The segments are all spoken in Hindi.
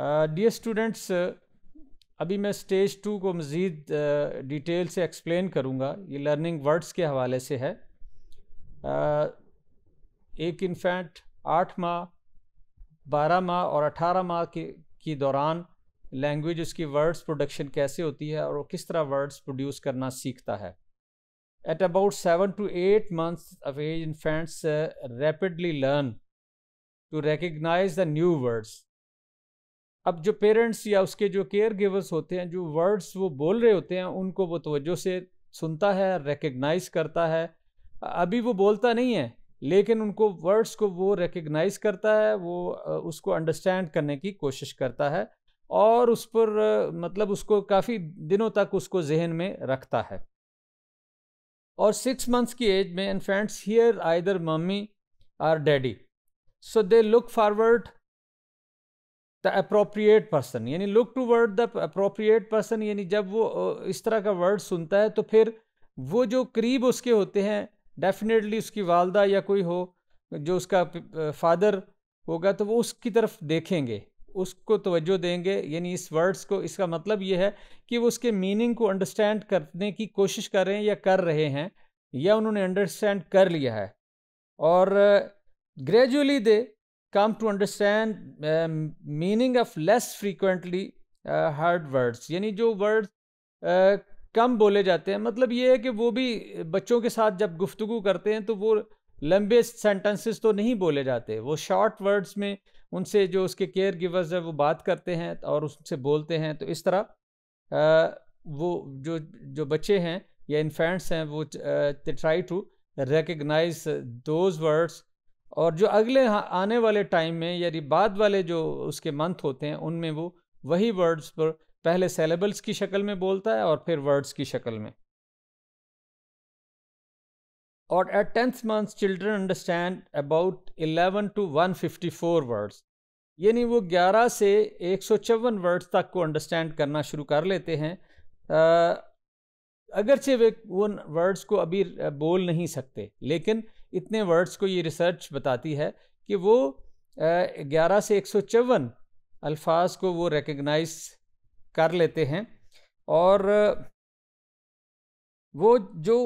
डियर uh, स्टूडेंट्स uh, अभी मैं स्टेज टू को मज़ीद डिटेल uh, से एक्सप्लेन करूँगा ये लर्निंग वर्ड्स के हवाले से है uh, एक इन्फेंट आठ माह बारह माह और अठारह माह के की दौरान लैंग्वेज उसकी वर्ड्स प्रोडक्शन कैसे होती है और वो किस तरह वर्ड्स प्रोड्यूस करना सीखता है at about seven to eight months of age infants uh, learn to to the new words अब जो पेरेंट्स या उसके जो केयर गिवर्स होते हैं जो वर्ड्स वो बोल रहे होते हैं उनको वो तोज्जो से सुनता है रेकग्नाइज़ करता है अभी वो बोलता नहीं है लेकिन उनको वर्ड्स को वो रिकगनाइज करता है वो उसको अंडरस्टैंड करने की कोशिश करता है और उस पर मतलब उसको काफ़ी दिनों तक उसको जहन में रखता है और सिक्स मंथ्स की एज में infants hear either mummy or daddy so they look forward the appropriate person यानी look toward the appropriate person यानी जब वो इस तरह का वर्ड सुनता है तो फिर वो जो करीब उसके होते हैं डेफिनेटली उसकी वालदा या कोई हो जो उसका फादर होगा तो वो उसकी तरफ देखेंगे उसको तवज्जो देंगे यानी इस वर्ड्स को इसका मतलब ये है कि वो उसके मीनिंग को अंडरस्टैंड करने की कोशिश कर रहे हैं या कर रहे हैं या उन्होंने अंडरस्टैंड कर लिया है और gradually they come to understand meaning of less frequently heard words यानी जो वर्ड्स uh, कम बोले जाते हैं मतलब ये है कि वो भी बच्चों के साथ जब गुफ्तु करते हैं तो वो लंबे सेंटेंसेस तो नहीं बोले जाते वो शॉर्ट वर्ड्स में उनसे जो उसके केयर गिवर्स है वो बात करते हैं और उससे बोलते हैं तो इस तरह आ, uh, वो जो जो बच्चे हैं या इन्फेंट्स हैं वो try to recognize those words और जो अगले आने वाले टाइम में यानी बाद वाले जो उसके मंथ होते हैं उनमें वो वही वर्ड्स पर पहले सेलेबल्स की शक्ल में बोलता है और फिर वर्ड्स की शक्ल में और eight tenth month children understand about 11 two 154 words यानी वो 11 से एक वर्ड्स तक को अंडरस्टैंड करना शुरू कर लेते हैं अगरचे वे उन वर्ड्स को अभी बोल नहीं सकते लेकिन इतने वर्ड्स को ये रिसर्च बताती है कि वो ग्यारह से एक सौ चौवन अल्फाज को वो रिकग्नाइज कर लेते हैं और वो जो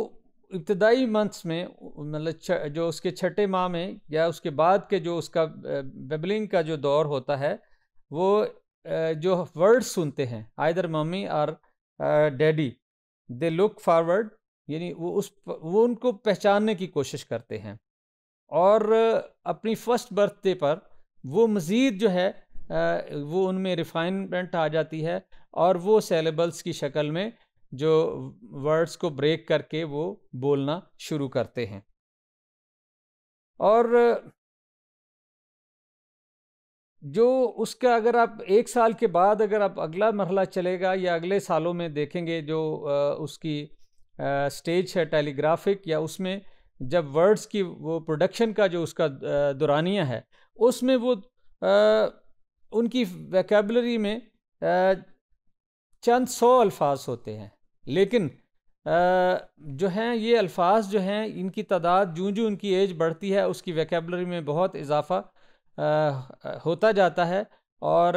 इब्तदाई मंथ्स में मतलब जो उसके छठे माह में या उसके बाद के जो उसका बेबलिंग का जो दौर होता है वो जो वर्ड्स सुनते हैं आइदर मम्मी और डैडी दे लुक फारवर्ड यानी वो उस वो उनको पहचानने की कोशिश करते हैं और अपनी फ़र्स्ट बर्थडे पर वो मज़ीद जो है वो उनमें रिफाइनमेंट आ जाती है और वो सेलेबल्स की शक्ल में जो वर्ड्स को ब्रेक करके वो बोलना शुरू करते हैं और जो उसका अगर आप एक साल के बाद अगर आप अगला मरहला चलेगा या अगले सालों में देखेंगे जो उसकी स्टेज है टेलीग्राफिक या उसमें जब वर्ड्स की वो प्रोडक्शन का जो उसका दुरानिया है उसमें वो आ, उनकी वैकेबलरी में आ, चंद सौ अल्फाज होते हैं लेकिन आ, जो हैं ये अल्फाज जो हैं इनकी तादाद जूँ जूँ उनकी एज बढ़ती है उसकी वैकेबलरी में बहुत इजाफा आ, होता जाता है और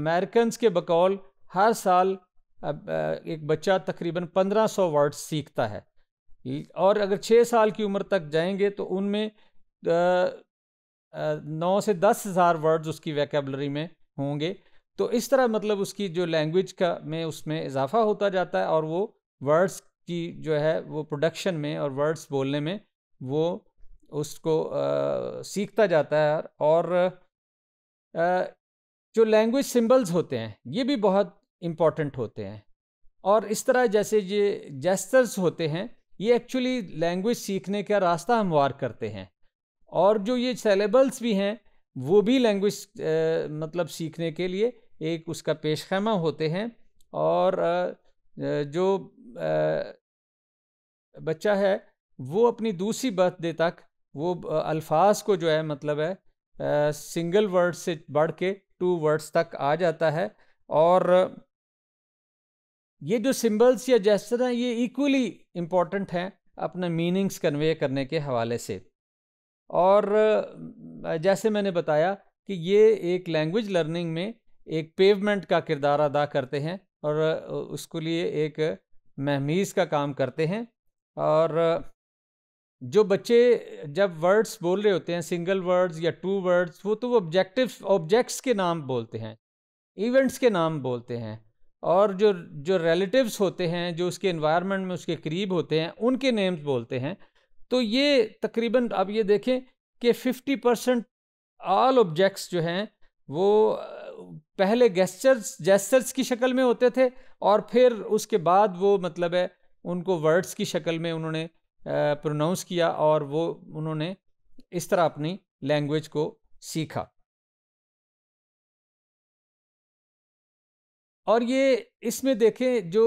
अमेरिकन्स के बकौल हर साल एक बच्चा तकरीबन 1500 वर्ड्स सीखता है और अगर छः साल की उम्र तक जाएंगे तो उनमें नौ से दस हज़ार वर्ड्स उसकी वैकेबलरी में होंगे तो इस तरह मतलब उसकी जो लैंग्वेज का में उसमें इजाफा होता जाता है और वो वर्ड्स की जो है वो प्रोडक्शन में और वर्ड्स बोलने में वो उसको आ, सीखता जाता है और आ, जो लैंग्वेज सिंबल्स होते हैं ये भी बहुत इम्पॉर्टेंट होते हैं और इस तरह जैसे ये जेस्टर्स होते हैं ये एक्चुअली लैंग्वेज सीखने का रास्ता हमवार करते हैं और जो ये सेलेबल्स भी हैं वो भी लैंग्वेज मतलब सीखने के लिए एक उसका पेश खैमा होते हैं और आ, जो आ, बच्चा है वो अपनी दूसरी बर्थडे तक वो अल्फाज को जो है मतलब है आ, सिंगल वर्ड से बढ़ के टू वर्ड्स तक आ जाता है और ये जो सिम्बल्स या जैसर हैं ये इक्वली इम्पॉर्टेंट हैं अपने मीनिंग्स कन्वे करने के हवाले से और जैसे मैंने बताया कि ये एक लैंग्वेज लर्निंग में एक पेवमेंट का किरदार अदा करते हैं और उसके लिए एक महमीज़ का काम करते हैं और जो बच्चे जब वर्ड्स बोल रहे होते हैं सिंगल वर्ड्स या टू वर्ड्स वो तो वो ऑब्जेक्टिव ऑब्जेक्ट्स के नाम बोलते हैं इवेंट्स के नाम बोलते हैं और जो जो रिलेटिव्स होते हैं जो उसके इन्वायरमेंट में उसके करीब होते हैं उनके नेम्स बोलते हैं तो ये तकरीबन आप ये देखें कि 50 परसेंट ऑल ऑब्जेक्ट्स जो हैं वो पहले गेस्चर्स जेस्चर्स की शक्ल में होते थे और फिर उसके बाद वो मतलब है उनको वर्ड्स की शक्ल में उन्होंने प्रोनाउंस किया और वो उन्होंने इस तरह अपनी लैंग्वेज को सीखा और ये इसमें देखें जो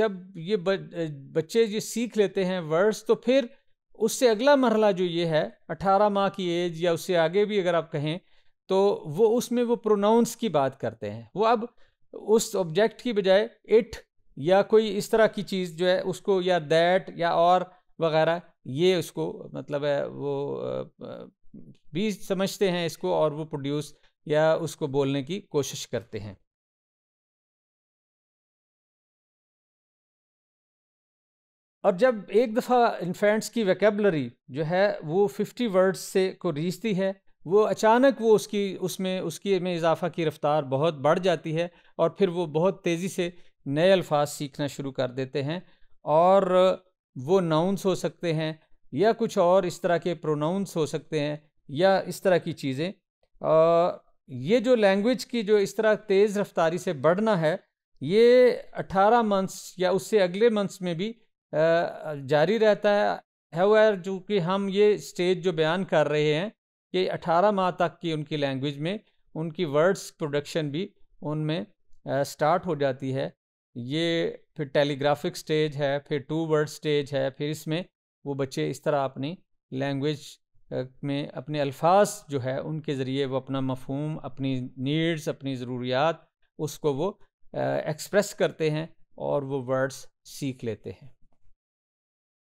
जब ये बच्चे ये सीख लेते हैं वर्ड्स तो फिर उससे अगला मरला जो ये है अठारह माह की एज या उससे आगे भी अगर आप कहें तो वो उसमें वो प्रोनाउंस की बात करते हैं वो अब उस ऑब्जेक्ट की बजाय इट या कोई इस तरह की चीज़ जो है उसको या दैट या और वगैरह ये उसको मतलब है वो भी समझते हैं इसको और वो प्रोड्यूस या उसको बोलने की कोशिश करते हैं और जब एक दफ़ा इन्फेंट्स की वैकेबलरी जो है वो फिफ्टी वर्ड्स से को रीचती है वो अचानक वो उसकी उसमें उसकी में इजाफा की रफ़्तार बहुत बढ़ जाती है और फिर वो बहुत तेज़ी से नए अल्फाज सीखना शुरू कर देते हैं और वो नाउंस हो सकते हैं या कुछ और इस तरह के प्रोनाउंस हो सकते हैं या इस तरह की चीज़ें ये जो लैंग्वेज की जो इस तरह तेज़ रफ्तारी से बढ़ना है ये 18 मंथ्स या उससे अगले मंथ्स में भी जारी रहता है हैवर चूँकि हम ये स्टेज जो बयान कर रहे हैं कि 18 माह तक की उनकी लैंग्वेज में उनकी वर्ड्स प्रोडक्शन भी उनमें स्टार्ट हो जाती है ये फिर टेलीग्राफिक स्टेज है फिर टू वर्ड स्टेज है फिर इसमें वो बच्चे इस तरह अपनी लैंग्वेज में अपने अल्फाज जो है उनके ज़रिए वो अपना मफहम अपनी नीड्स अपनी ज़रूरियात उसको वो एक्सप्रेस करते हैं और वो वर्ड्स सीख लेते हैं